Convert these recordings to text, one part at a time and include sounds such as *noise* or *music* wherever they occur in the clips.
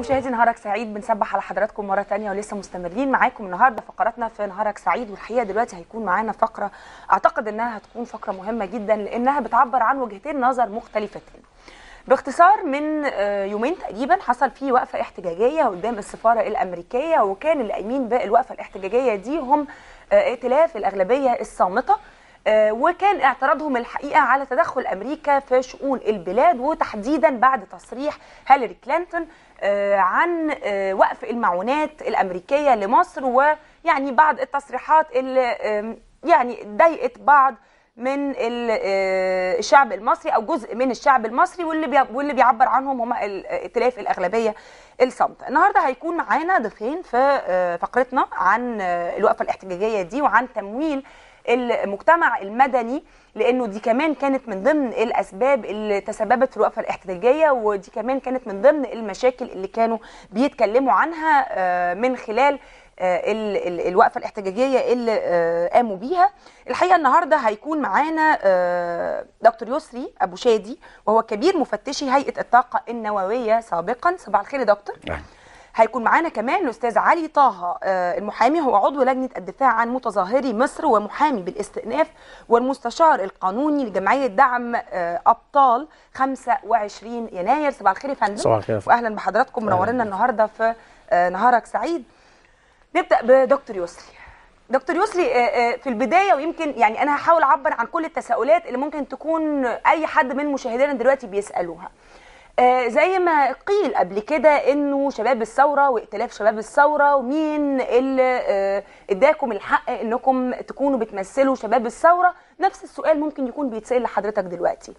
مشاهدي نهارك سعيد بنسبح على حضراتكم مره ثانيه ولسه مستمرين معاكم النهارده فقراتنا في نهارك سعيد والحقيقه دلوقتي هيكون معانا فقره اعتقد انها هتكون فقره مهمه جدا لانها بتعبر عن وجهتين نظر مختلفتين باختصار من آه، يومين تقريبا حصل فيه وقفه احتجاجيه قدام السفاره الامريكيه وكان القايمين بالوقفه الاحتجاجيه دي هم آه، ائتلاف الاغلبيه الصامته آه، وكان اعتراضهم الحقيقه على تدخل امريكا في شؤون البلاد وتحديدا بعد تصريح هيلاري كلينتون آه، عن آه، وقف المعونات الامريكيه لمصر ويعني بعض التصريحات اللي يعني ضايقت بعض من آه، الشعب المصري او جزء من الشعب المصري واللي واللي بيعبر عنهم هم ائتلاف الاغلبيه الصامته. النهارده هيكون معانا ضيفين في فقرتنا عن الوقفه الاحتجاجيه دي وعن تمويل المجتمع المدني لانه دي كمان كانت من ضمن الاسباب اللي تسببت في الوقفه الاحتجاجيه ودي كمان كانت من ضمن المشاكل اللي كانوا بيتكلموا عنها آه، من خلال آه، الوقفه الاحتجاجيه اللي آه، قاموا بيها الحقيقه النهارده هيكون معانا دكتور يسري ابو شادي وهو كبير مفتشي هيئه الطاقه النوويه سابقا صباح الخير يا دكتور هيكون معانا كمان الاستاذ علي طه آه، المحامي هو عضو لجنه الدفاع عن متظاهري مصر ومحامي بالاستئناف والمستشار القانوني لجمعيه دعم آه، ابطال 25 يناير صباح الخير يا فندم صباح الخير واهلا بحضراتكم منورنا النهارده في آه، نهارك سعيد نبدا بدكتور يسري دكتور يسري في البدايه ويمكن يعني انا هحاول اعبر عن كل التساؤلات اللي ممكن تكون اي حد من مشاهدينا دلوقتي بيسالوها آه، زي ما قيل قبل كده انه شباب الثوره وائتلاف شباب الثوره ومين اللي آه، اداكم الحق انكم تكونوا بتمثلوا شباب الثوره نفس السؤال ممكن يكون بيتسال لحضرتك دلوقتي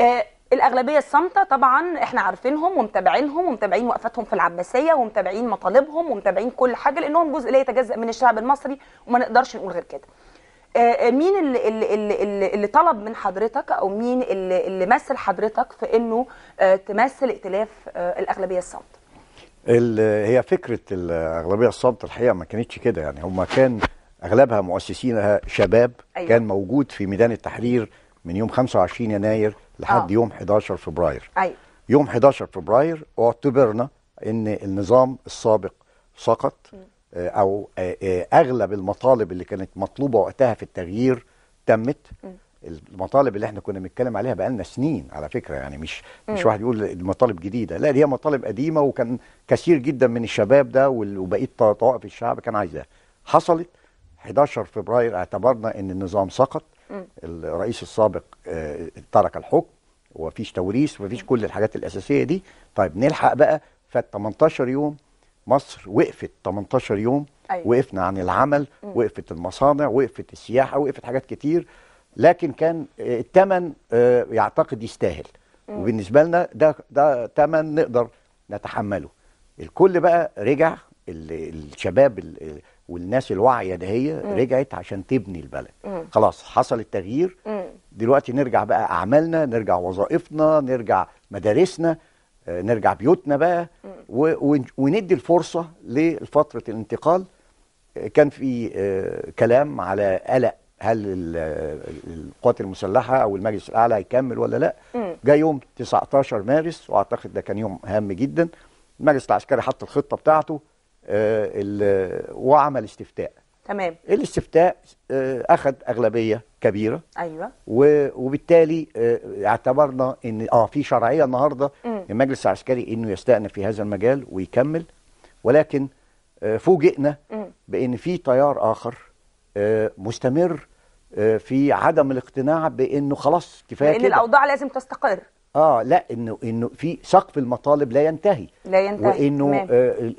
آه، الاغلبيه الصامته طبعا احنا عارفينهم ومتابعينهم ومتابعين وقفاتهم في العباسيه ومتابعين مطالبهم ومتابعين كل حاجه لانهم جزء لا يتجزا من الشعب المصري وما نقدرش نقول غير كده آه، آه، مين اللي, اللي, اللي, اللي طلب من حضرتك او مين اللي, اللي مثل حضرتك في انه آه، تمثل ائتلاف الاغلبيه الصمت هي فكره الاغلبيه الصمت الحقيقه ما كانتش كده يعني هم كان اغلبها مؤسسينها شباب أيوة. كان موجود في ميدان التحرير من يوم 25 يناير لحد آه. يوم 11 فبراير أيوة. يوم 11 فبراير اعتبرنا ان النظام السابق سقط م. آه، او آه، آه، اغلب المطالب اللي كانت مطلوبه وقتها في التغيير تمت المطالب اللي احنا كنا بنتكلم عليها بقالنا سنين على فكره يعني مش م. مش واحد يقول المطالب جديده لا دي هي مطالب قديمه وكان كثير جدا من الشباب ده وبقيه طوائف الشعب كان عايزاها حصلت 11 فبراير اعتبرنا ان النظام سقط م. الرئيس السابق ترك الحكم ومفيش توريث ومفيش كل الحاجات الاساسيه دي طيب نلحق بقى فال 18 يوم مصر وقفت 18 يوم أيوة. وقفنا عن العمل م. وقفت المصانع وقفت السياحه وقفت حاجات كتير لكن كان آه، الثمن آه، يعتقد يستاهل وبالنسبه لنا ده ده ثمن نقدر نتحمله الكل بقى رجع الشباب والناس الواعيه ده هي رجعت عشان تبني البلد خلاص حصل التغيير دلوقتي نرجع بقى اعمالنا نرجع وظائفنا نرجع مدارسنا آه، نرجع بيوتنا بقى وندي الفرصه لفتره الانتقال كان في آه، كلام على قلق هل القوات المسلحه او المجلس الاعلى هيكمل ولا لا جاء يوم 19 مارس واعتقد ده كان يوم هام جدا المجلس العسكري حط الخطه بتاعته آه، وعمل استفتاء تمام الاستفتاء آه، اخذ اغلبيه كبيره ايوه وبالتالي آه، اعتبرنا ان اه في شرعيه النهارده المجلس العسكري انه يستأنف في هذا المجال ويكمل ولكن آه، فوجئنا بان في تيار اخر آه، مستمر في عدم الاقتناع بانه خلاص كفايه لان الاوضاع لازم تستقر اه لا انه انه في سقف المطالب لا ينتهي لا ينتهي وانه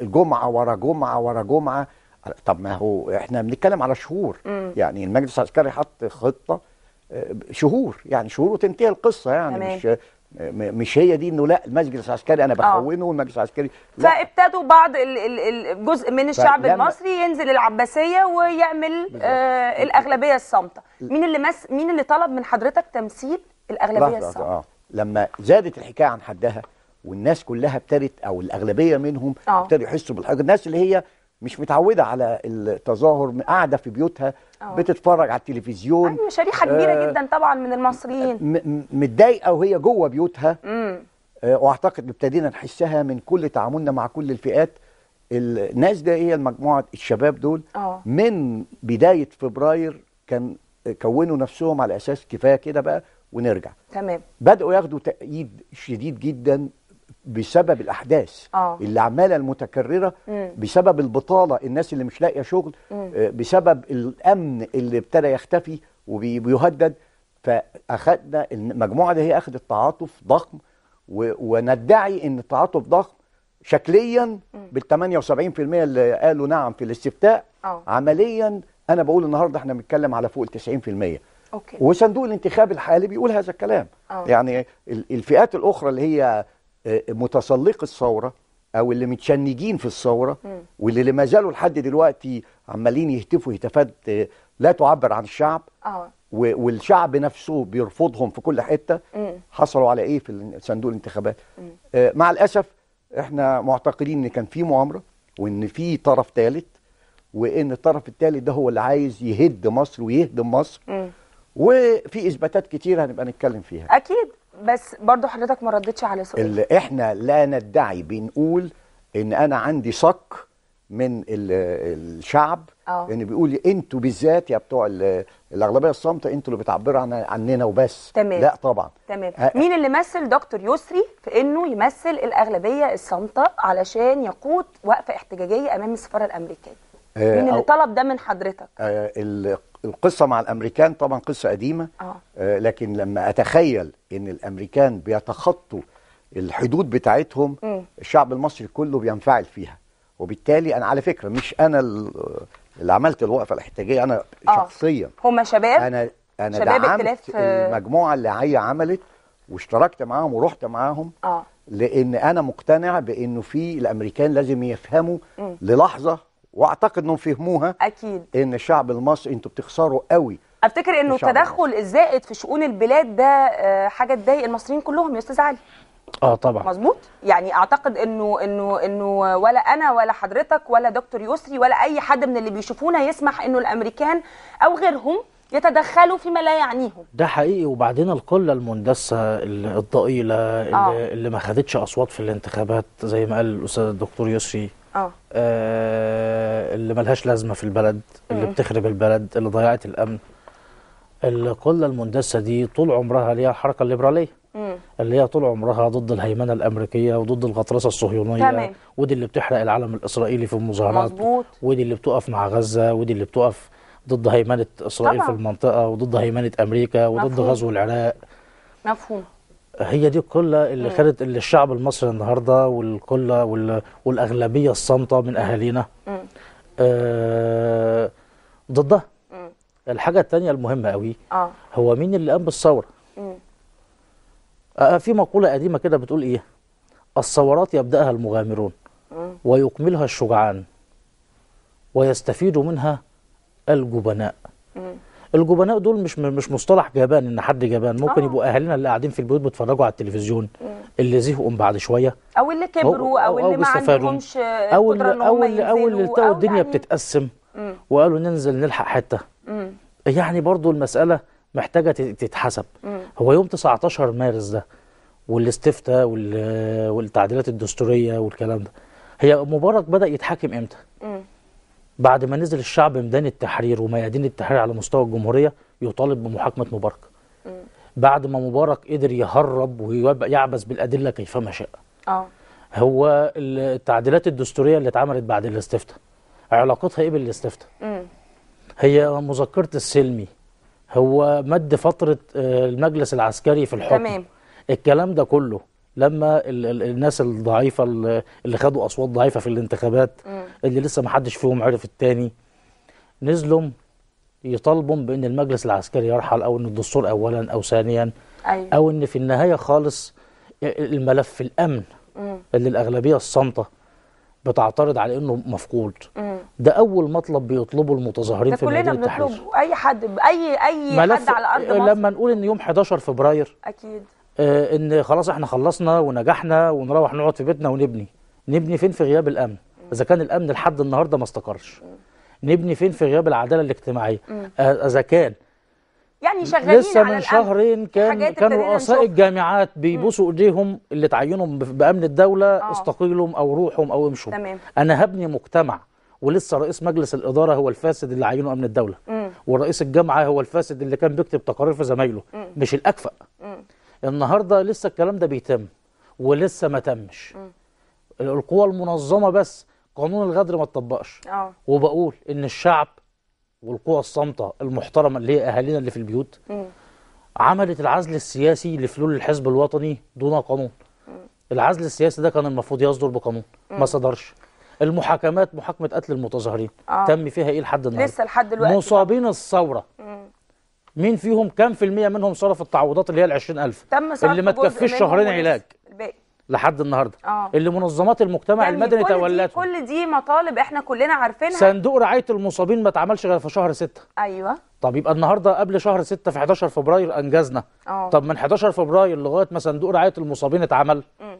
الجمعه ورا جمعه ورا جمعه طب ما هو احنا بنتكلم على شهور مم. يعني المجلس العسكري حط خطه آه، شهور يعني شهور وتنتهي القصه يعني أمين. مش مش هي دي انه لا المجلس العسكري انا آه. بخونه والمجلس العسكري فابتدوا بعض الجزء من الشعب المصري ينزل العباسيه ويعمل آه الاغلبيه الصامته مين اللي مس مين اللي طلب من حضرتك تمثيل الاغلبيه الصامته آه. لما زادت الحكايه عن حدها والناس كلها ابتدت او الاغلبيه منهم آه. ابتدوا يحسوا بالحاجه الناس اللي هي مش متعوده على التظاهر قاعده في بيوتها أوه. بتتفرج على التلفزيون أيوة شريحه كبيره آه جدا طبعا من المصريين متضايقه وهي جوه بيوتها آه واعتقد ابتدينا نحسها من كل تعاملنا مع كل الفئات الناس ده هي المجموعه الشباب دول أوه. من بدايه فبراير كان كونوا نفسهم على اساس كفايه كده بقى ونرجع تمام بداوا ياخدوا تأييد شديد جدا بسبب الاحداث آه. عماله المتكرره م. بسبب البطاله الناس اللي مش لاقيه شغل م. آه، بسبب الامن اللي ابتدى يختفي وبيهدد فاخذنا المجموعه دي هي اخذت تعاطف ضخم وندعي ان التعاطف ضخم شكليا بال 78% اللي قالوا نعم في الاستفتاء أوه. عمليا انا بقول النهارده احنا بنتكلم على فوق ال 90% أوكي. وصندوق الانتخاب الحالي بيقول هذا الكلام أوه. يعني الفئات الاخرى اللي هي آه، متسلق الثوره او اللي متشنجين في الثوره واللي ما زالوا لحد دلوقتي عمالين يهتفوا هتافات آه، لا تعبر عن الشعب اه والشعب نفسه بيرفضهم في كل حته مم. حصلوا على ايه في صندوق الانتخابات آه، مع الاسف احنا معتقدين ان كان في مؤامره وان في طرف ثالث وان الطرف الثالث ده هو اللي عايز يهد مصر ويهدم مصر مم. وفي اثباتات كتير هنبقى نتكلم فيها اكيد بس برضو حضرتك ما ردتش على سؤال اللي احنا لا ندعي بنقول ان انا عندي شك من الشعب أوه. ان بيقول انتوا بالذات يا بتوع الاغلبيه الصامته انتوا اللي بتعبروا عن عننا وبس تمام. لا طبعا تمام أ... مين اللي مثل دكتور يسري في انه يمثل الاغلبيه الصامته علشان يقود وقفه احتجاجيه امام السفاره الامريكيه أه مين اللي أو... طلب ده من حضرتك أه القصه مع الامريكان طبعا قصه قديمه آه. آه لكن لما اتخيل ان الامريكان بيتخطوا الحدود بتاعتهم م. الشعب المصري كله بينفعل فيها وبالتالي انا على فكره مش انا اللي عملت الوقفه الاحتجاجيه انا آه. شخصيا هم شباب انا انا شباب دعمت آه. المجموعه اللي هي عملت واشتركت معاهم ورحت معاهم آه. لان انا مقتنع بانه في الامريكان لازم يفهموا م. للحظه واعتقد انهم فهموها اكيد ان الشعب المصري انتوا بتخسروا قوي افتكر انه التدخل الزائد في شؤون البلاد ده آه، حاجه تضايق المصريين كلهم يا استاذ علي اه طبعا مظبوط يعني اعتقد انه انه انه ولا انا ولا حضرتك ولا دكتور يسري ولا اي حد من اللي بيشوفونا يسمح انه الامريكان او غيرهم يتدخلوا فيما لا يعنيهم ده حقيقي وبعدين القله المندسه الضئيله اللي, آه. اللي ما خدتش اصوات في الانتخابات زي ما قال الاستاذ الدكتور يسري أوه. اه اللي ملهاش لازمه في البلد اللي مم. بتخرب البلد اللي ضيعت الامن القله المندسه دي طول عمرها ليها الحركه الليبراليه مم. اللي هي طول عمرها ضد الهيمنه الامريكيه وضد الغطرسه الصهيونيه تمام. ودي اللي بتحرق العلم الاسرائيلي في المظاهرات مظبوط. ودي اللي بتقف مع غزه ودي اللي بتقف ضد هيمنه اسرائيل طبعا. في المنطقه وضد هيمنه امريكا وضد مفهوم. غزو العراق مفهوم هي دي القله اللي خدت اللي الشعب المصري النهارده والقله والاغلبيه الصامته من اهالينا آه ضدها الحاجه الثانيه المهمه قوي آه. هو مين اللي قام بالثوره آه في مقوله قديمه كده بتقول ايه الثورات يبداها المغامرون مم. ويكملها الشجعان ويستفيد منها الجبناء مم. الجبناء دول مش مش مصطلح جبان ان حد جبان ممكن آه. يبقوا اهالينا اللي قاعدين في البيوت بيتفرجوا على التلفزيون مم. اللي زهقوا بعد شويه او اللي كبروا او, أو, أو اللي ما عندهمش او اللي او اللي او اللي لقوا الدنيا يعني... بتتقسم وقالوا ننزل نلحق حته مم. يعني برضو المساله محتاجه تتحسب مم. هو يوم 19 مارس ده والاستفتاء والتعديلات الدستوريه والكلام ده هي مبارك بدا يتحاكم امتى؟ مم. بعد ما نزل الشعب ميدان التحرير وميادين التحرير على مستوى الجمهورية يطالب بمحاكمة مبارك بعد ما مبارك قدر يهرب ويعبث بالأدلة كيفما شاء اه هو التعديلات الدستورية اللي اتعملت بعد الاستفتاء علاقتها ايه بالاستفتاء هي مذكرة السلمي هو مد فترة آه، المجلس العسكري في الحكم تمام. الكلام ده كله لما الناس الضعيفه اللي خدوا اصوات ضعيفه في الانتخابات اللي لسه ما حدش فيهم عرف التاني نزلوا يطالبوا بان المجلس العسكري يرحل او ان الدستور اولا او ثانيا أيوة. او ان في النهايه خالص الملف الامن اللي الاغلبيه الصامته بتعترض على انه مفقود مم. ده اول مطلب بيطلبه المتظاهرين في مدينه التحرير كلنا بنطلب اي حد اي اي حد على ارض مصر لما نقول ان يوم 11 فبراير اكيد آه، ان خلاص احنا خلصنا ونجحنا ونروح نقعد في بيتنا ونبني نبني فين في غياب الامن اذا كان الامن لحد النهارده ما استقرش نبني فين في غياب العداله الاجتماعيه آه، اذا كان يعني شغالين لسه من شهرين كان كان رؤساء الجامعات بيبوسوا ايديهم اللي تعينوا بامن الدوله آه. استقيلوا او روحهم او امشوا تمام. انا هبني مجتمع ولسه رئيس مجلس الاداره هو الفاسد اللي عينه امن الدوله مم. ورئيس الجامعه هو الفاسد اللي كان بيكتب تقارير في زمايله مش الاكفأ مم. النهارده لسه الكلام ده بيتم ولسه ما تمش القوى المنظمه بس قانون الغدر ما اتطبقش اه. وبقول ان الشعب والقوى الصامته المحترمه اللي هي اهالينا اللي في البيوت م. عملت العزل السياسي لفلول الحزب الوطني دون قانون م. العزل السياسي ده كان المفروض يصدر بقانون م. ما صدرش المحاكمات محاكمه قتل المتظاهرين آه. تم فيها ايه لحد النهارده لسه لحد دلوقتي مصابين الثوره مين فيهم كام في المية منهم صرف التعويضات اللي هي ال 20000 اللي ما تكفيش شهرين علاج الباقي لحد النهارده آه. اللي منظمات المجتمع يعني المدني تولته كل دي مطالب احنا كلنا عارفينها صندوق رعايه المصابين ما اتعملش غير في شهر 6 ايوه طب يبقى النهارده قبل شهر 6 في 11 فبراير انجزنا أوه. طب من 11 فبراير لغايه ما صندوق رعايه المصابين اتعمل م.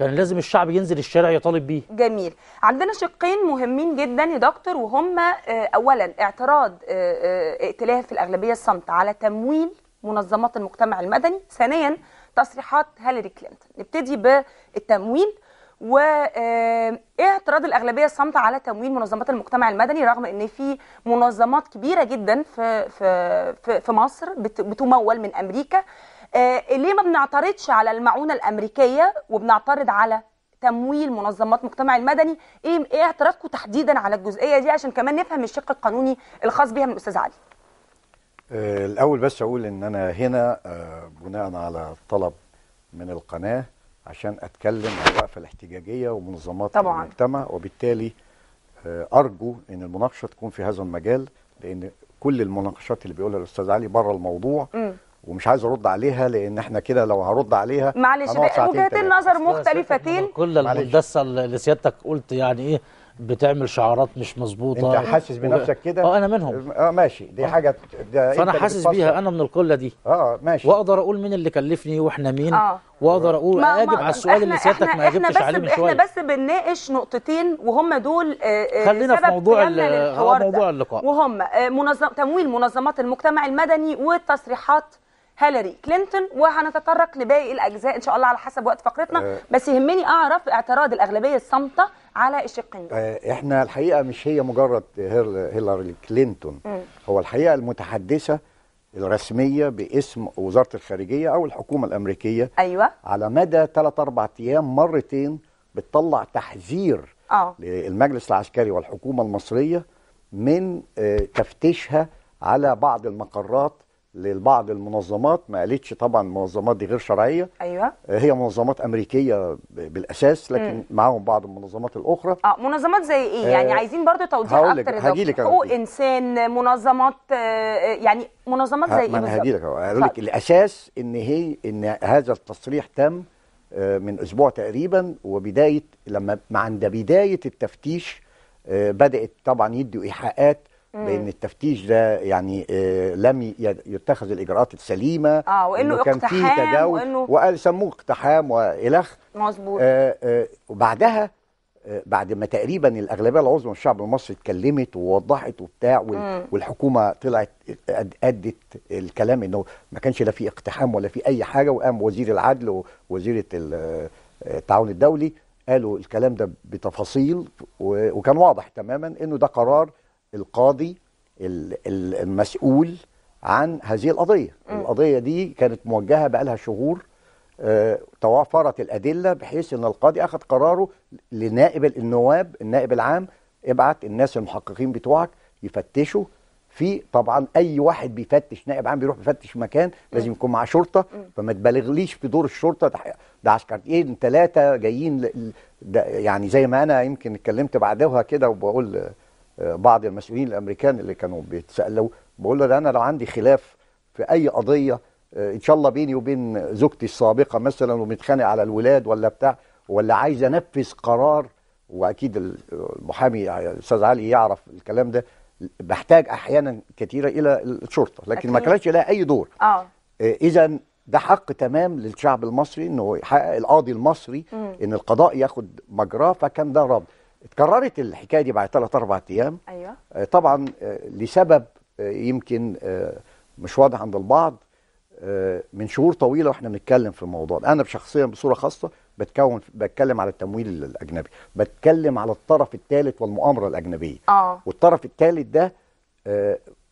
كان لازم الشعب ينزل الشارع يطالب بيه جميل عندنا شقين مهمين جدا يا دكتور وهما آه، اولا اعتراض آه، آه، ائتلاف الاغلبيه الصامته على تمويل منظمات المجتمع المدني ثانيا تصريحات هيلاري كلينتون نبتدي بالتمويل و ايه اعتراض الاغلبيه الصامته على تمويل منظمات المجتمع المدني رغم ان في منظمات كبيره جدا في في في مصر بتمول من امريكا آه، ليه ما بنعترضش على المعونه الامريكيه وبنعترض على تمويل منظمات مجتمع المدني ايه ايه اعتراضكم تحديدا على الجزئيه دي عشان كمان نفهم الشق القانوني الخاص بها من الاستاذ علي آه، الاول بس اقول ان انا هنا آه، بناء على طلب من القناه عشان اتكلم عن الوقفه الاحتجاجيه ومنظمات طبعا. المجتمع وبالتالي ارجو ان المناقشه تكون في هذا المجال لان كل المناقشات اللي بيقولها الاستاذ علي بره الموضوع م. ومش عايز ارد عليها لان احنا كده لو هرد عليها معلش وجهتين نظر مختلفتين كل الدسه اللي سيادتك قلت يعني ايه بتعمل شعارات مش مظبوطه انت حاسس بنفسك كده اه انا منهم اه ماشي دي آه. حاجه ده فانا حاسس بيها انا من القله دي آه،, اه ماشي واقدر اقول مين اللي كلفني واحنا مين آه. واقدر اقول ما اجب ما على السؤال اللي سيادتك ما اجبتش عليه من شويه احنا بس بنناقش نقطتين وهم دول آه, آه، خلينا في موضوع موضوع اللقاء وهم آه منظم تمويل منظمات المجتمع المدني والتصريحات هيلاري كلينتون وهنتطرق لباقي الاجزاء ان شاء الله على حسب وقت فقرتنا آه. بس يهمني اعرف اعتراض الاغلبيه الصامته على الشقين آه، احنا الحقيقه مش هي مجرد هيلاري كلينتون هو الحقيقه المتحدثه الرسميه باسم وزاره الخارجيه او الحكومه الامريكيه ايوه على مدى 3 4 ايام مرتين بتطلع تحذير أوه. للمجلس العسكري والحكومه المصريه من آه، تفتيشها على بعض المقرات لبعض المنظمات ما قالتش طبعا المنظمات دي غير شرعيه ايوه آه، هي منظمات امريكيه بالاساس لكن م. معاهم بعض المنظمات الاخرى اه منظمات زي ايه آه يعني عايزين برضو توضيح اكتر هجيلك حقوق انسان منظمات آه، آه، يعني منظمات زي ايه بالظبط انا هجيلك لك الاساس ان هي ان هذا التصريح تم من اسبوع تقريبا وبدايه لما عند بدايه التفتيش بدات طبعا يدوا ايحاءات بان التفتيش ده يعني آه لم يتخذ الاجراءات السليمه اه وانه كان فيه تجاوز وقال سموه اقتحام والخ مظبوط آه آه وبعدها آه، بعد ما تقريبا الاغلبيه العظمى من الشعب المصري اتكلمت ووضحت وبتاع والحكومه طلعت ادت الكلام انه ما كانش لا في اقتحام ولا في اي حاجه وقام وزير العدل ووزيره آه، التعاون الدولي قالوا الكلام ده بتفاصيل وكان واضح تماما انه ده قرار القاضي المسؤول عن هذه القضية القضية دي كانت موجهة بقالها شهور آه، توافرت الأدلة بحيث أن القاضي أخذ قراره لنائب النواب النائب العام ابعت الناس المحققين بتوعك يفتشوا في طبعا اي واحد بيفتش نائب عام بيروح بيفتش مكان لازم يكون معاه شرطه فما تبالغليش في دور الشرطه ده, عسكر عسكريين ثلاثه جايين يعني زي ما انا يمكن اتكلمت بعدها كده وبقول بعض المسؤولين الامريكان اللي كانوا بيتسالوا بقول له ده انا لو عندي خلاف في اي قضيه آه، ان شاء الله بيني وبين زوجتي السابقه مثلا ومتخانق على الولاد ولا بتاع ولا عايز انفذ قرار واكيد المحامي يعني الاستاذ علي يعرف الكلام ده بحتاج احيانا كثيره الى الشرطه لكن أكيد. ما كانش لها اي دور آه. اه اذا ده حق تمام للشعب المصري انه يحقق القاضي المصري م. ان القضاء ياخد مجراه فكان ده رد اتكررت الحكايه دي بعد ثلاث اربع ايام ايوه آه، طبعا آه، لسبب آه، يمكن مش واضح عند البعض من شهور طويله واحنا بنتكلم في الموضوع ده انا شخصيا بصوره خاصه بتكون بتكلم على التمويل الاجنبي بتكلم على الطرف الثالث والمؤامره الاجنبيه اه والطرف الثالث ده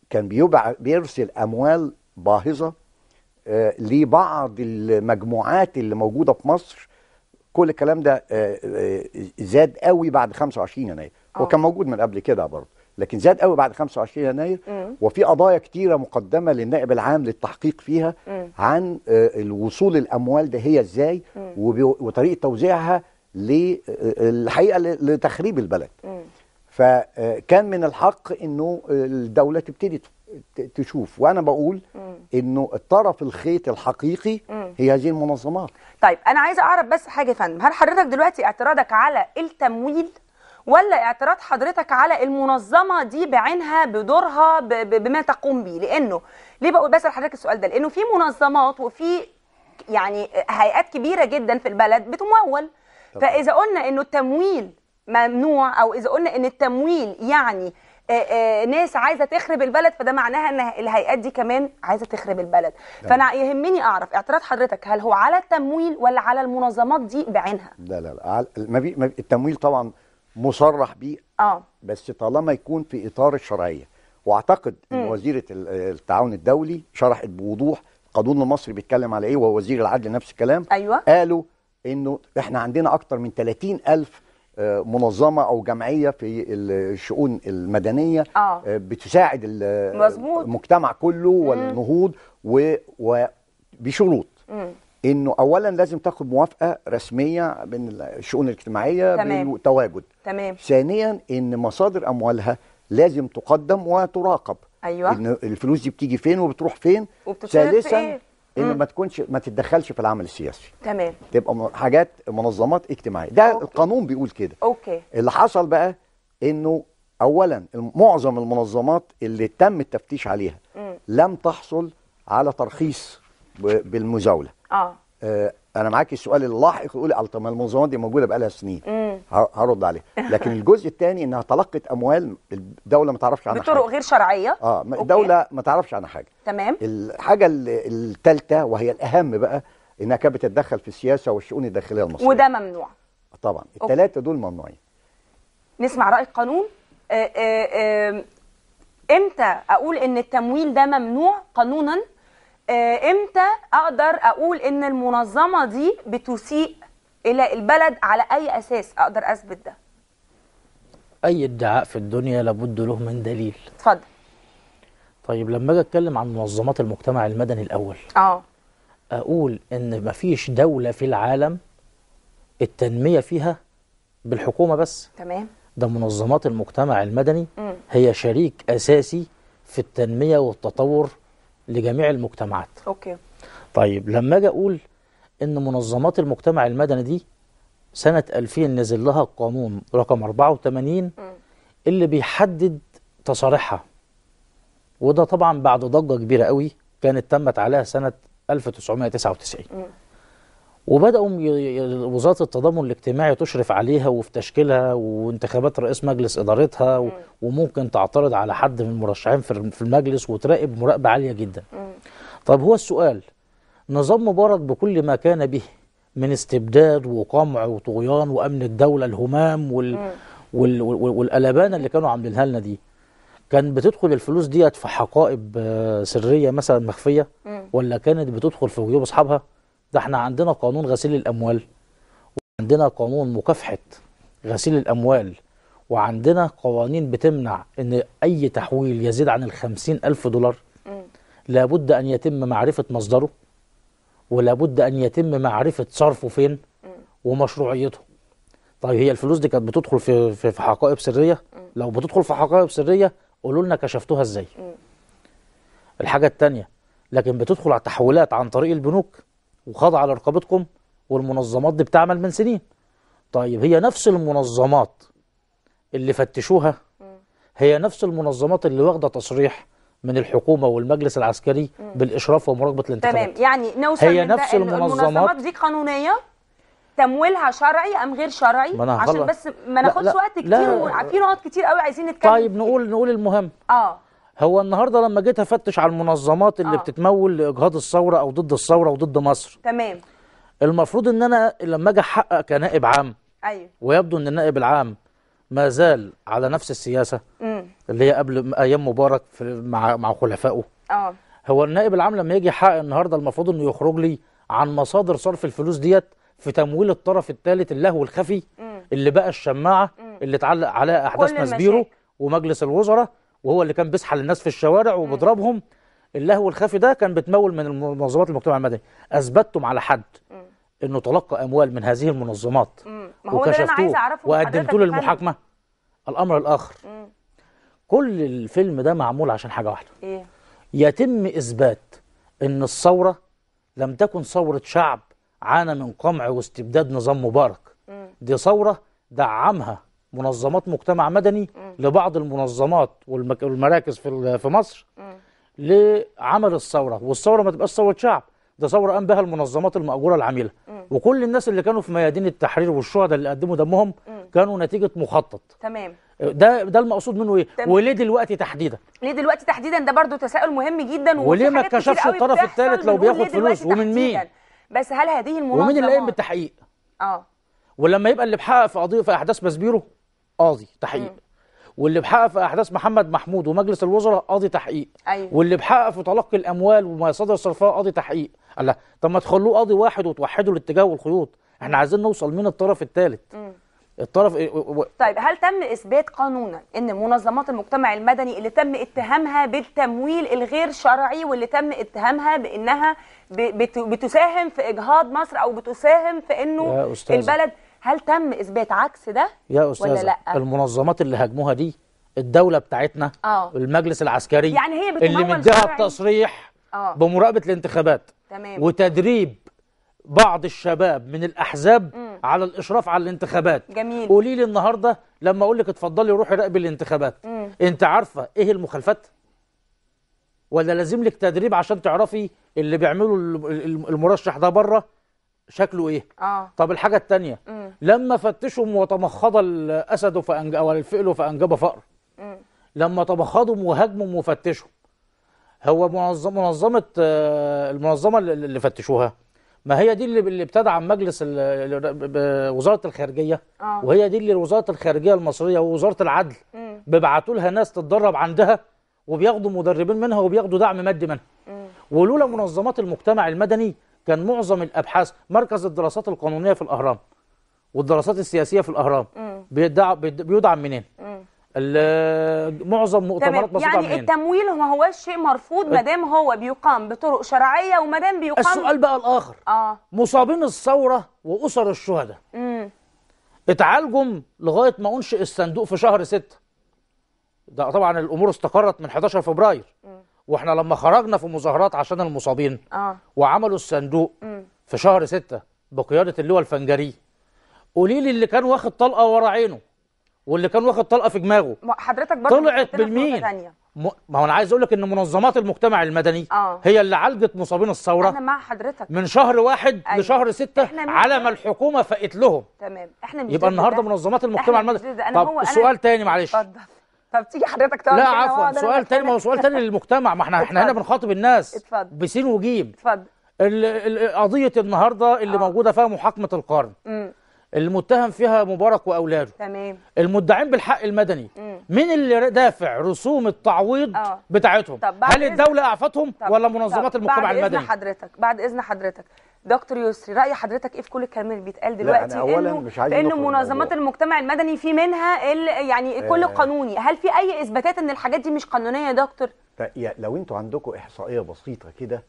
كان بيبع بيرسل اموال باهظه لبعض المجموعات اللي موجوده في مصر كل الكلام ده آه، آه، زاد قوي بعد 25 يناير هو آه. كان موجود من قبل كده برضه لكن زاد قوي بعد 25 يناير وفي قضايا كتيره مقدمه للنائب العام للتحقيق فيها عن الوصول الاموال ده هي ازاي وطريقه توزيعها للحقيقه لتخريب البلد فكان من الحق انه الدوله تبتدي تشوف وانا بقول انه الطرف الخيط الحقيقي مم. هي هذه المنظمات طيب انا عايزه اعرف بس حاجه يا فندم هل حضرتك دلوقتي اعتراضك على التمويل ولا اعتراض حضرتك على المنظمه دي بعينها بدورها بما تقوم به لانه ليه بقول بس لحضرتك السؤال ده لانه في منظمات وفي يعني هيئات كبيره جدا في البلد بتمول طبعا. فاذا قلنا انه التمويل ممنوع او اذا قلنا ان التمويل يعني آه، آه، ناس عايزه تخرب البلد فده معناها ان الهيئات دي كمان عايزه تخرب البلد ده. فانا يهمني اعرف اعتراض حضرتك هل هو على التمويل ولا على المنظمات دي بعينها لا لا لا التمويل طبعا مصرح بيه اه بس طالما يكون في اطار الشرعيه واعتقد ان وزيره التعاون الدولي شرحت بوضوح القانون المصري بيتكلم على ايه ووزير العدل نفس الكلام ايوه قالوا انه احنا عندنا اكتر من 30 الف آه، منظمه او جمعيه في الشؤون المدنيه آه. آه، بتساعد مزبوط. المجتمع كله والنهوض وبشروط انه اولا لازم تاخد موافقه رسميه من الشؤون الاجتماعيه تمام. بالتواجد تمام ثانيا ان مصادر اموالها لازم تقدم وتراقب ايوه ان الفلوس دي بتيجي فين وبتروح فين ثالثا إيه؟ ان ما تكونش ما تتدخلش في العمل السياسي تمام تبقى حاجات منظمات اجتماعيه ده أوكي. القانون بيقول كده اوكي اللي حصل بقى انه اولا معظم المنظمات اللي تم التفتيش عليها م. لم تحصل على ترخيص بالمزاوله اه, آه، انا معاك السؤال اللاحق على طب المنظومات المنظمات دي موجوده بقالها سنين هرد عليها *laughs* لكن الجزء الثاني انها تلقت اموال الدوله ما تعرفش عنها بطرق حاجة. غير شرعيه اه أوكي. الدوله ما تعرفش عنها حاجه تمام الحاجه الثالثه وهي الاهم بقى انها كانت بتتدخل في السياسه والشؤون الداخليه المصريه وده ممنوع طبعا الثلاثه دول ممنوعين نسمع راي القانون آه، آه، آه، امتى اقول ان التمويل ده ممنوع قانونا آه، امتى اقدر اقول ان المنظمه دي بتسيء الى البلد على اي اساس اقدر اثبت ده اي ادعاء في الدنيا لابد له من دليل اتفضل طيب لما اجي اتكلم عن منظمات المجتمع المدني الاول اه اقول ان مفيش دوله في العالم التنميه فيها بالحكومه بس تمام ده منظمات المجتمع المدني م. هي شريك اساسي في التنميه والتطور لجميع المجتمعات أوكي. طيب لما أجي أقول إن منظمات المجتمع المدني دي سنة 2000 نزل لها القانون رقم 84 م. اللي بيحدد تصاريحها وده طبعا بعد ضجة كبيرة قوي كانت تمت عليها سنة 1999 م. وبداوا وزاره التضامن الاجتماعي تشرف عليها وفي تشكيلها وانتخابات رئيس مجلس ادارتها وممكن تعترض على حد من المرشحين في المجلس وتراقب مراقبه عاليه جدا. طب هو السؤال نظام مبارك بكل ما كان به من استبداد وقمع وطغيان وامن الدوله الهمام وال... وال... وال... والقلبانه اللي كانوا عاملينها لنا دي. كان بتدخل الفلوس ديت في حقائب آه، سريه مثلا مخفيه ولا كانت بتدخل في جيوب اصحابها؟ ده احنا عندنا قانون غسيل الأموال وعندنا قانون مكافحة غسيل الأموال وعندنا قوانين بتمنع ان اي تحويل يزيد عن الخمسين ألف دولار لابد أن يتم معرفة مصدره ولابد أن يتم معرفة صرفه فين ومشروعيته طيب هي الفلوس دي كانت بتدخل في في حقائب سرية لو بتدخل في حقائب سرية قولوا لنا كشفتوها ازاي الحاجة الثانيه لكن بتدخل على تحويلات عن طريق البنوك وخاضعة لرقابتكم والمنظمات دي بتعمل من سنين طيب هي نفس المنظمات اللي فتشوها هي نفس المنظمات اللي واخده تصريح من الحكومه والمجلس العسكري بالاشراف ومراقبه الانتخابات تمام يعني نوصل هي نفس المنظمات, المنظمات دي قانونيه تمويلها شرعي ام غير شرعي عشان بس ما ناخدش وقت كتير وفي نقط كتير قوي عايزين نتكلم طيب نقول نقول المهم اه هو النهارده لما جيت افتش على المنظمات اللي آه. بتتمول لاجهاض الثوره او ضد الثوره وضد مصر تمام المفروض ان انا لما اجي احقق كنائب عام ايوه ويبدو ان النائب العام ما زال على نفس السياسه مم. اللي هي قبل ايام مبارك في مع مع خلفائه اه هو النائب العام لما يجي يحقق النهارده المفروض انه يخرج لي عن مصادر صرف الفلوس ديت في تمويل الطرف الثالث اللهو الخفي مم. اللي بقى الشماعه مم. اللي اتعلق عليها احداث مسبيرو ومجلس الوزراء وهو اللي كان بيسحل الناس في الشوارع وبيضربهم اللهو الخافي ده كان بتمول من منظمات المجتمع المدني اثبتتم على حد انه تلقى اموال من هذه المنظمات وكشفتوه وقدمتوه للمحاكمه الامر الاخر كل الفيلم ده معمول عشان حاجه واحده إيه؟ يتم اثبات ان الثوره لم تكن ثوره شعب عانى من قمع واستبداد نظام مبارك دي ثوره دعمها منظمات مجتمع مدني لبعض المنظمات والمراكز في في مصر لعمل الثوره والثوره ما تبقاش ثوره شعب ده ثوره قام بها المنظمات المأجوره العامله وكل الناس اللي كانوا في ميادين التحرير والشهداء اللي قدموا دمهم كانوا نتيجه مخطط تمام ده ده المقصود منه ايه تمام. وليه دلوقتي تحديدا ليه دلوقتي تحديدا ده برضو تساؤل مهم جدا وليه ما اتكشفش الطرف الثالث لو بياخد فلوس ومن مين بس هل هذه المنظمات ومين اللي قايم بالتحقيق اه ولما يبقى اللي بحقق في قضيه في احداث بسبيرو قاضي تحقيق واللي بحقق في احداث محمد محمود ومجلس الوزراء قاضي تحقيق أيوة. واللي بحقق في تلقي الاموال وما صدر صرفها قاضي تحقيق قال لا طب ما تخلوه قاضي واحد وتوحدوا الاتجاه والخيوط احنا عايزين نوصل مين الطرف الثالث الطرف إيه، و... طيب هل تم اثبات قانونا ان منظمات المجتمع المدني اللي تم اتهامها بالتمويل الغير شرعي واللي تم اتهامها بانها بتساهم في اجهاض مصر او بتساهم في انه البلد هل تم اثبات عكس ده يا استاذه ولا لا؟ المنظمات اللي هاجموها دي الدوله بتاعتنا أوه. المجلس العسكري يعني هي اللي مديها التصريح أوه. بمراقبه الانتخابات تمام. وتدريب بعض الشباب من الاحزاب مم. على الاشراف على الانتخابات جميل قولي لي النهارده لما اقول لك اتفضلي روحي راقبي الانتخابات مم. انت عارفه ايه المخالفات ولا لازم لك تدريب عشان تعرفي اللي بيعمله المرشح ده بره شكله ايه آه. طب الحاجه الثانيه لما فتشهم وتمخض الاسد فأنج... او الفئل فانجب فأر مم. لما تمخضهم وهاجمهم وفتشهم هو منظم منظمه آه، المنظمه اللي فتشوها ما هي دي اللي بتدعم مجلس وزاره الخارجيه آه. وهي دي اللي وزاره الخارجيه المصريه ووزاره العدل بيبعتوا لها ناس تتدرب عندها وبياخدوا مدربين منها وبياخدوا دعم مادي منها ولولا منظمات المجتمع المدني كان معظم الابحاث مركز الدراسات القانونيه في الاهرام والدراسات السياسيه في الاهرام بيدع... بيدعم منين؟ معظم مؤتمرات مصر يعني التمويل ما هوش شيء مرفوض ما دام هو بيقام بطرق شرعيه وما دام بيقام السؤال بقى الاخر اه مصابين الثوره واسر الشهداء اتعالجوا لغايه ما انشئ الصندوق في شهر 6 ده طبعا الامور استقرت من 11 فبراير مم. واحنا لما خرجنا في مظاهرات عشان المصابين آه. وعملوا الصندوق في شهر ستة بقيادة اللواء الفنجري قولي لي اللي كان واخد طلقة ورا عينه واللي كان واخد طلقة في دماغه حضرتك برضه طلعت بالمين ما هو انا عايز اقول لك ان منظمات المجتمع المدني آه. هي اللي عالجت مصابين الثوره انا مع حضرتك من شهر واحد أيوة. لشهر ستة على ما الحكومه فقت لهم تمام احنا مش يبقى النهارده منظمات المجتمع المدني طب سؤال تاني معلش اتفضل طب تيجي حضرتك تقعد لا عفوا سؤال تاني ما هو سؤال تاني للمجتمع ما احنا احنا هنا بنخاطب الناس اتفضل بسين وجيم اتفضل قضيه النهارده اللي آه. موجوده فيها محاكمه القرن مم. المتهم فيها مبارك واولاده تمام المدعين بالحق المدني مين اللي دافع رسوم التعويض آه. بتاعتهم هل الدوله اعفتهم ولا منظمات المجتمع المدني بعد اذن حضرتك بعد اذن حضرتك دكتور يسري راي حضرتك ايه في كل الكلام اللي بيتقال دلوقتي لا أنا أولاً لانه مش عايز لانه منظمات المجتمع المدني في منها يعني كل آه قانوني هل في اي اثباتات ان الحاجات دي مش قانونيه يا دكتور لو انتوا عندكم احصائيه بسيطه كده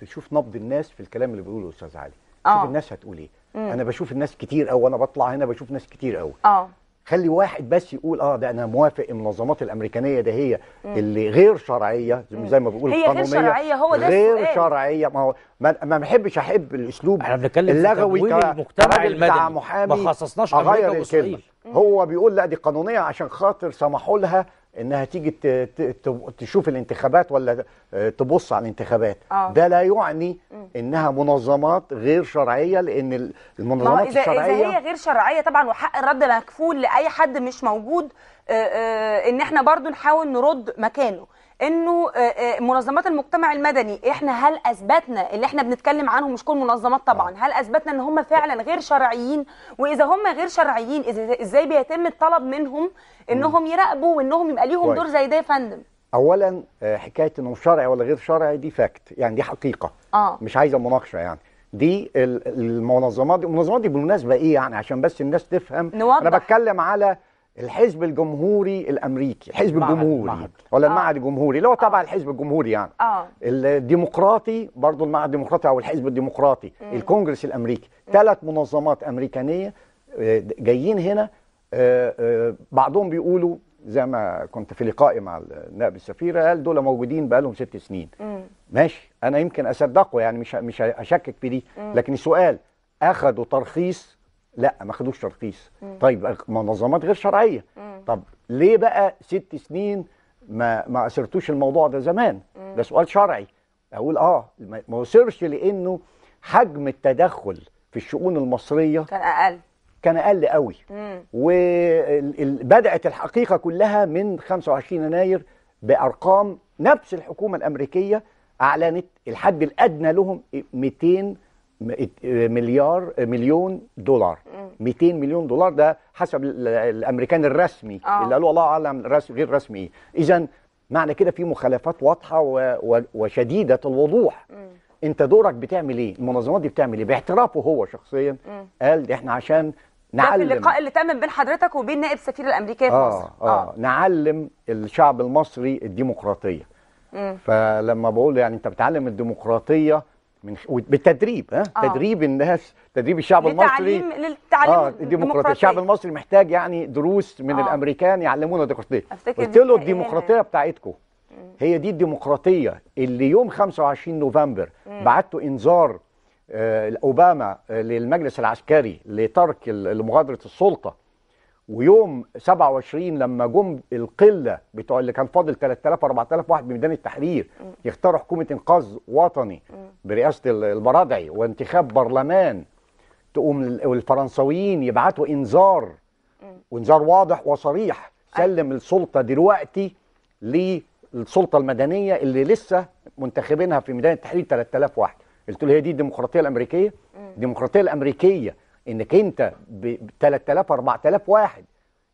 تشوف نبض الناس في الكلام اللي بيقوله الاستاذ علي شوف آه. الناس هتقول ايه انا بشوف الناس كتير قوي وانا بطلع هنا بشوف ناس كتير قوي آه. خلي واحد بس يقول اه ده انا موافق المنظمات الامريكانيه ده هي اللي غير شرعيه زي ما بيقولوا هي غير شرعيه هو ده غير السؤال. شرعيه ما هو ما بحبش احب الاسلوب اللغوي كراجل بتاع محامي ما خصصناش امريكا واسرائيل هو بيقول لا دي قانونيه عشان خاطر سمحوا لها انها تيجي تشوف الانتخابات ولا آه، تبص على الانتخابات آه. ده لا يعني انها منظمات غير شرعيه لان المنظمات إذا الشرعيه اذا هي غير شرعيه طبعا وحق الرد مكفول لاي حد مش موجود آه، آه، ان احنا برضو نحاول نرد مكانه انه آه، آه، منظمات المجتمع المدني احنا هل اثبتنا اللي احنا بنتكلم عنهم مش كل منظمات طبعا آه. هل اثبتنا ان هم فعلا غير شرعيين واذا هم غير شرعيين ازاي بيتم الطلب منهم انهم يراقبوا وانهم يبقى ليهم دور زي ده يا فندم اولا حكايه انه شرعي ولا غير شرعي دي فاكت يعني دي حقيقه آه. مش عايزه مناقشه يعني دي المنظمات دي المنظمات دي بالمناسبه ايه يعني عشان بس الناس تفهم نوضح. انا بتكلم على الحزب الجمهوري الامريكي الحزب المعهد الجمهوري المعهد. ولا آه. المعهد الجمهوري اللي هو تبع آه. الحزب الجمهوري يعني آه. الديمقراطي برضه المعهد الديمقراطي او الحزب الديمقراطي مم. الكونجرس الامريكي ثلاث منظمات امريكانيه آه، جايين هنا آه، آه، بعضهم بيقولوا زي ما كنت في لقائي مع النائب السفير قال دول موجودين بقالهم ست سنين مم. ماشي انا يمكن اصدقه يعني مش مش اشكك في دي لكن السؤال اخذوا ترخيص لا ما خدوش ترخيص طيب منظمات غير شرعيه مم. طب ليه بقى ست سنين ما ما اثرتوش الموضوع ده زمان مم. ده سؤال شرعي اقول اه ما اثرش لانه حجم التدخل في الشؤون المصريه كان اقل كان اقل قوي وبدات الحقيقه كلها من 25 يناير بارقام نفس الحكومه الامريكيه اعلنت الحد الادنى لهم 200 آه، مليار آه، مليون دولار 200 مليون دولار ده حسب الامريكان الرسمي آه. اللي قالوا الله اعلم رسمي غير رسمي اذا معنى كده في مخالفات واضحه وشديده الوضوح م. انت دورك بتعمل ايه المنظمات دي بتعمل ايه باعترافه هو شخصيا م. قال احنا عشان نعلم في اللقاء اللي تم بين حضرتك وبين نائب سفير الامريكي في آه مصر آه. اه نعلم الشعب المصري الديمقراطيه م. فلما بقول يعني انت بتعلم الديمقراطيه من بالتدريب ها آه. تدريب الناس تدريب الشعب لتعليم المصري للتعليم آه الديمقراطية الشعب المصري محتاج يعني دروس من آه. الامريكان يعلمونا ديمقراطيه قلت له الديمقراطيه بتاعتكم هي دي الديمقراطيه اللي يوم 25 نوفمبر بعتوا انذار آه اوباما للمجلس العسكري لترك مغادره السلطه ويوم 27 لما جم القله بتوع اللي كان فاضل 3000 4000 واحد بميدان التحرير يختاروا حكومه انقاذ وطني برئاسه البرادعي وانتخاب برلمان تقوم الفرنساويين يبعتوا انذار وانذار واضح وصريح سلم السلطه دلوقتي للسلطه المدنيه اللي لسه منتخبينها في ميدان التحرير 3000 واحد قلت له هي دي الديمقراطيه الامريكيه الديمقراطيه الامريكيه انك انت ب 3000 4000 واحد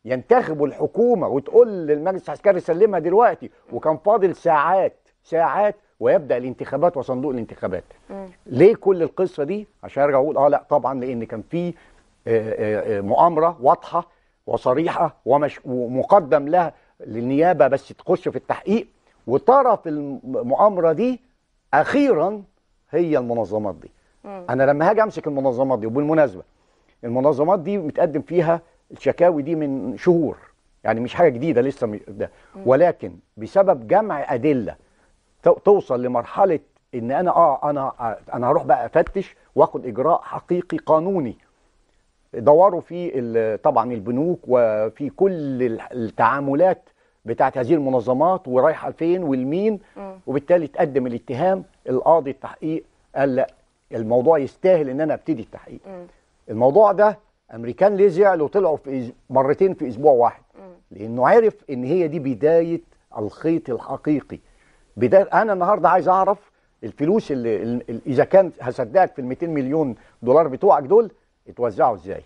ينتخبوا الحكومه وتقول للمجلس العسكري سلمها دلوقتي وكان فاضل ساعات ساعات ويبدا الانتخابات وصندوق الانتخابات ليه كل القصه دي عشان ارجع اقول اه لا طبعا لان كان في آه، آه، آه، مؤامره واضحه وصريحه ومش ومقدم لها للنيابه بس تخش في التحقيق وطرف المؤامره دي اخيرا هي المنظمات دي انا لما هاجي امسك المنظمات دي وبالمناسبه المنظمات دي متقدم فيها الشكاوي دي من شهور يعني مش حاجه جديده لسه ده ولكن بسبب جمع ادله توصل لمرحله ان انا اه انا آه، انا هروح بقى افتش واخد اجراء حقيقي قانوني دوروا في طبعا البنوك وفي كل التعاملات بتاعت هذه المنظمات ورايحه فين والمين وبالتالي تقدم الاتهام القاضي التحقيق قال لا الموضوع يستاهل ان انا ابتدي التحقيق الموضوع ده امريكان ليه زعلوا طلعوا في مرتين في اسبوع واحد لانه عرف ان هي دي بدايه الخيط الحقيقي بدايه انا النهارده عايز اعرف الفلوس اللي, اللي اذا كان هصدقك في ال 200 مليون دولار بتوعك دول اتوزعوا ازاي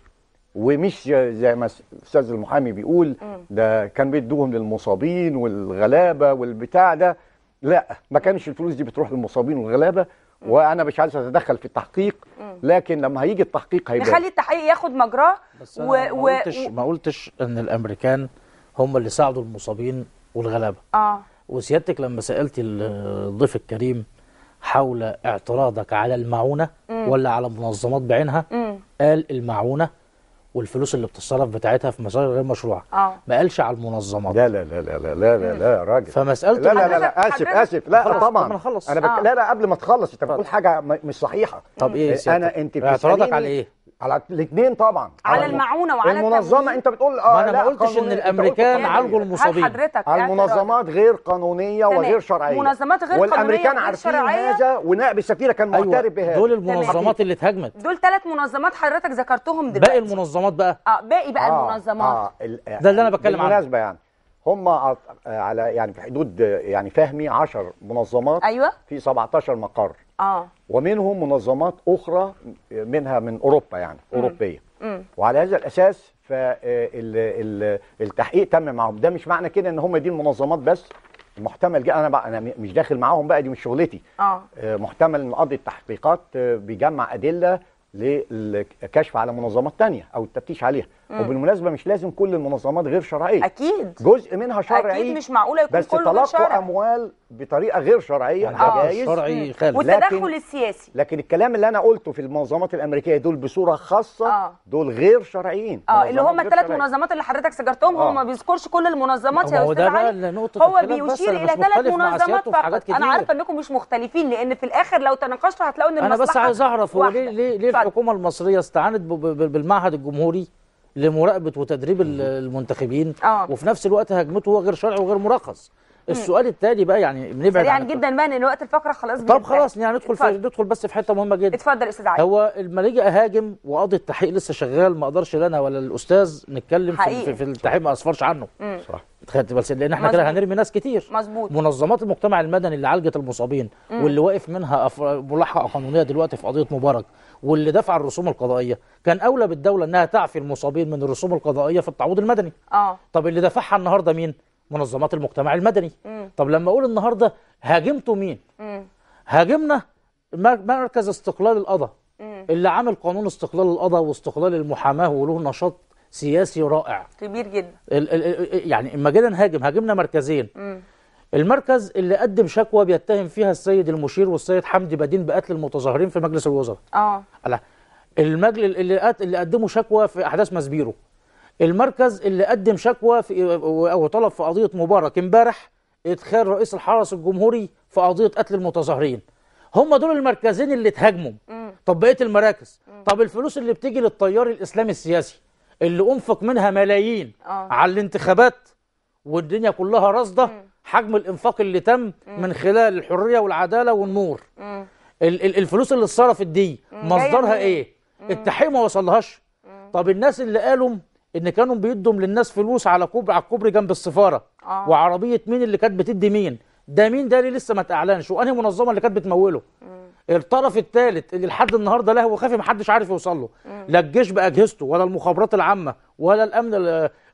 ومش زي ما الاستاذ المحامي بيقول ده كان بيدوهم للمصابين والغلابه والبتاع ده لا ما كانش الفلوس دي بتروح للمصابين والغلابه وانا مش عايز اتدخل في التحقيق لكن لما هيجي التحقيق هيبقى نخلي التحقيق ياخد مجراه و... ما قلتش و... ما قلتش ان الامريكان هم اللي ساعدوا المصابين والغلابه اه وسيادتك لما سالتي الضيف الكريم حول اعتراضك على المعونه مم. ولا على منظمات بعينها مم. قال المعونه والفلوس اللي بتتصرف بتاعتها في مصاري غير مشروعه آه. ما قالش على المنظمات لا لا لا لا لا لا لا, لا يا راجل فمسالته لا لا لا, اسف اسف لا طبعا انا بك... آه. لا لا قبل ما تخلص انت بتقول حاجه مش صحيحه طب ايه انا انت اعتراضك على ايه على الاثنين طبعا على, على المعونه وعلى المنظمه انت بتقول اه ما انا ما قلتش ان الامريكان عالجوا المصابين حضرتك المنظمات غير قانونيه تمام. وغير شرعيه منظمات غير والامريكان قانونيه عارفين هذا ونائب السفيره كان أيوة. معترف بهذا دول المنظمات تمام. اللي اتهاجمت دول ثلاث منظمات حضرتك ذكرتهم دلوقتي باقي المنظمات بقى اه باقي بقى آه المنظمات آه. ده اللي انا بتكلم عنه بالمناسبه يعني هم آه، على يعني في حدود يعني فهمي 10 منظمات ايوه في 17 مقر اه ومنهم منظمات اخرى منها من اوروبا يعني مم. اوروبيه مم. وعلى هذا الاساس فالتحقيق آه، تم معهم ده مش معنى كده ان هم دي المنظمات بس محتمل انا بقى انا مش داخل معاهم بقى دي مش شغلتي اه, آه، محتمل ان قاضي التحقيقات بيجمع ادله للكشف على منظمات تانية او التفتيش عليها مم. وبالمناسبه مش لازم كل المنظمات غير شرعيه اكيد جزء منها شرعي اكيد مش معقوله يكون بس تلقى اموال بطريقه غير شرعيه يعني آه. جائز شرعي خالص والتدخل السياسي لكن الكلام اللي انا قلته في المنظمات الامريكيه دول بصوره خاصه آه. دول غير شرعيين اه اللي هم الثلاث منظمات اللي حضرتك سجرتهم آه. هو ما بيذكرش كل المنظمات يا استاذ علي هو بيشير الى ثلاث منظمات فقط انا عارفه انكم مش مختلفين لان في الاخر لو تناقشتوا هتلاقوا ان المصلحه انا بس عايز اعرف هو ليه ليه الحكومه المصريه استعانت بالمعهد الجمهوري لمراقبه وتدريب المنتخبين أوه. وفي نفس الوقت هجمته هو غير شرعي وغير مرخص السؤال التالي بقى يعني بنبعد عن جدا بقى ان وقت الفقره خلاص طب خلاص يعني ندخل في ندخل بس في حته مهمه جدا اتفضل يا استاذ علي هو لما نيجي اهاجم وقاضي التحقيق لسه شغال ما اقدرش لا انا ولا الاستاذ نتكلم في, في التحقيق ما اصفرش عنه مم. صح بس لان احنا كده هنرمي ناس كتير مظبوط منظمات المجتمع المدني اللي عالجت المصابين مم. واللي واقف منها ملاحقه قانونيه دلوقتي في قضيه مبارك واللي دفع الرسوم القضائيه كان اولى بالدوله انها تعفي المصابين من الرسوم القضائيه في التعويض المدني اه طب اللي دفعها النهارده مين منظمات المجتمع المدني مم. طب لما اقول النهارده هاجمتوا مين مم. هاجمنا مركز استقلال القضاء اللي عامل قانون استقلال القضاء واستقلال المحاماه وله نشاط سياسي رائع كبير جدا ال ال يعني اما جينا نهاجم هاجمنا مركزين مم. المركز اللي قدم شكوى بيتهم فيها السيد المشير والسيد حمدي بدين بقتل المتظاهرين في مجلس الوزراء اه المجل اللي اللي قدموا شكوى في احداث مسبيرو المركز اللي قدم شكوى في او طلب في قضيه مبارك امبارح ادخال رئيس الحرس الجمهوري في قضيه قتل المتظاهرين هم دول المركزين اللي اتهاجموا طب بقيه المراكز مم. طب الفلوس اللي بتيجي للتيار الاسلامي السياسي اللي انفق منها ملايين آه. على الانتخابات والدنيا كلها رصده حجم الانفاق اللي تم من خلال الحريه والعداله والنور الفلوس اللي اتصرفت دي مصدرها ايه التحقيق ما وصلهاش طب الناس اللي قالوا ان كانوا بيدهم للناس فلوس على كوبري على الكوبري جنب السفاره آه. وعربيه مين اللي كانت بتدي مين ده مين ده اللي لسه ما اتعلنش وانهي منظمه اللي كانت بتموله الطرف الثالث اللي لحد النهارده له وخافي محدش عارف يوصل له لا الجيش باجهزته ولا المخابرات العامه ولا الامن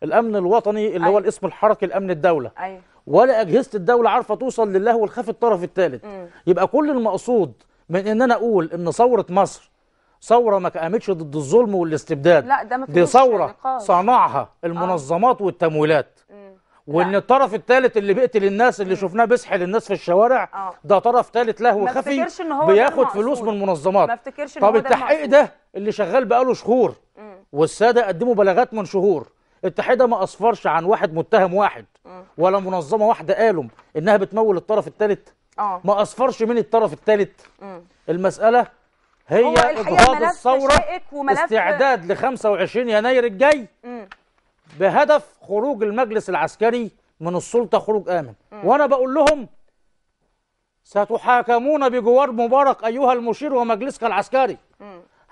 الامن الوطني اللي أي. هو الاسم الحركي الامن الدوله أيوه. ولا اجهزه الدوله عارفه توصل للهو الخفي الطرف الثالث يبقى كل المقصود من ان انا اقول ان ثوره مصر ثوره ما قامتش ضد الظلم والاستبداد لا ده ما دي ثوره يعني صنعها آه. المنظمات آه. والتمويلات وان لا. الطرف الثالث اللي بيقتل الناس اللي شفناه بيسحل الناس في الشوارع آه. ده طرف ثالث لهو خفي بياخد فلوس من المنظمات ما افتكرش ان طب التحقيق ده اللي شغال بقاله شهور والساده قدموا بلاغات من شهور الاتحاد ما اسفرش عن واحد متهم واحد آه. ولا منظمه واحده قالوا انها بتمول الطرف الثالث آه. ما اسفرش من الطرف الثالث المساله هي اضغاط الثوره استعداد ل 25 يناير الجاي بهدف خروج المجلس العسكري من السلطه خروج امن وانا بقول لهم ستحاكمون بجوار مبارك ايها المشير ومجلسك العسكري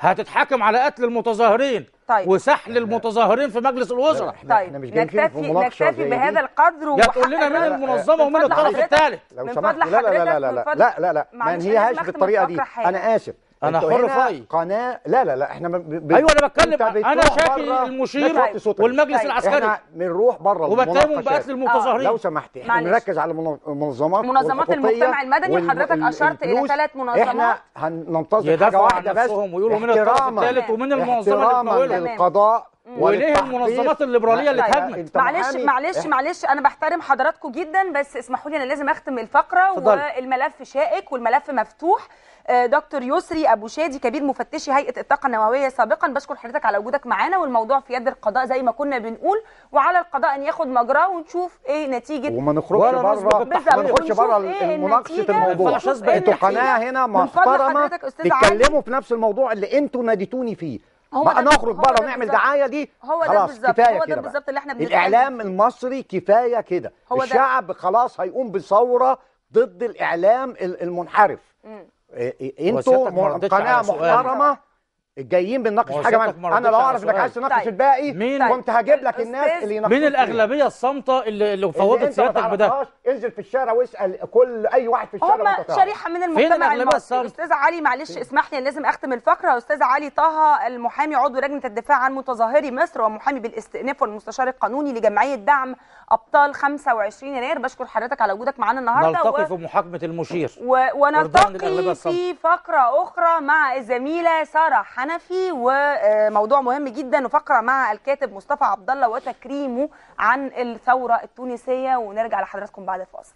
هتتحكم على قتل المتظاهرين طيب. وسحل المتظاهرين في مجلس الوزراء احنا طيب. احنا مش طيب، نكتفي نكتفي بهذا القدر يا تقول لنا من المنظمه ومن الطرف الثالث لو سمحت لا لا لا لا لا لا لا ما انهيهاش بالطريقه دي انا اسف انا حر في رايي قناه لا لا لا احنا ب... ايوه انا بتكلم انا شاكي المشير والمجلس العسكري طيب، احنا بنروح بره وبتهمهم بقتل المتظاهرين آه، لو سمحت احنا بنركز على منظمات منظمات المجتمع المدني حضرتك اشرت الى ثلاث منظمات احنا هننتظر حاجه واحده بس ويقولوا من الطرف الثالث ومن المنظمه اللي القضاء وليه المنظمات الليبراليه اللي اتهاجمت معلش معلش معلش انا بحترم حضراتكم جدا بس اسمحوا لي انا لازم اختم الفقره والملف شائك والملف مفتوح آه، دكتور يسري ابو شادي كبير مفتشي هيئه الطاقه النوويه سابقا بشكر حضرتك على وجودك معانا والموضوع في يد القضاء زي ما كنا بنقول وعلى القضاء ان ياخد مجراه ونشوف ايه نتيجه وما نخرجش بره ما نخرجش بره إيه مناقشه الموضوع انتوا قناه هنا محترمه تتكلموا في نفس الموضوع اللي انتوا ناديتوني فيه هو بقى نخرج بره ونعمل دعايه دي هو خلاص ده بالزبط. كفايه هو كده بالظبط اللي احنا الاعلام المصري كفايه كده الشعب خلاص هيقوم بثوره ضد الاعلام المنحرف مم. إيه، انتوا قناه محترمه جايين بنناقش حاجه معنا. انا لو اعرف انك عايز تناقش الباقي مين كنت هجيب لك الناس اللي يناقشوا مين الاغلبيه الصامته اللي, اللي فوضت سيادتك بده انزل في الشارع واسال كل اي واحد في الشارع هم شريحه من المجتمع المصري استاذ علي معلش اسمح لي لازم اختم الفقره استاذ علي طه المحامي عضو لجنه الدفاع عن متظاهري مصر ومحامي بالاستئناف والمستشار القانوني لجمعيه دعم ابطال 25 يناير بشكر حضرتك على وجودك معانا النهارده نلتقي و... في محاكمه المشير و... ونلتقي في فقره اخرى مع الزميله ساره حنفي وموضوع مهم جدا وفقره مع الكاتب مصطفى عبد الله وتكريمه عن الثوره التونسيه ونرجع لحضراتكم بعد الفاصل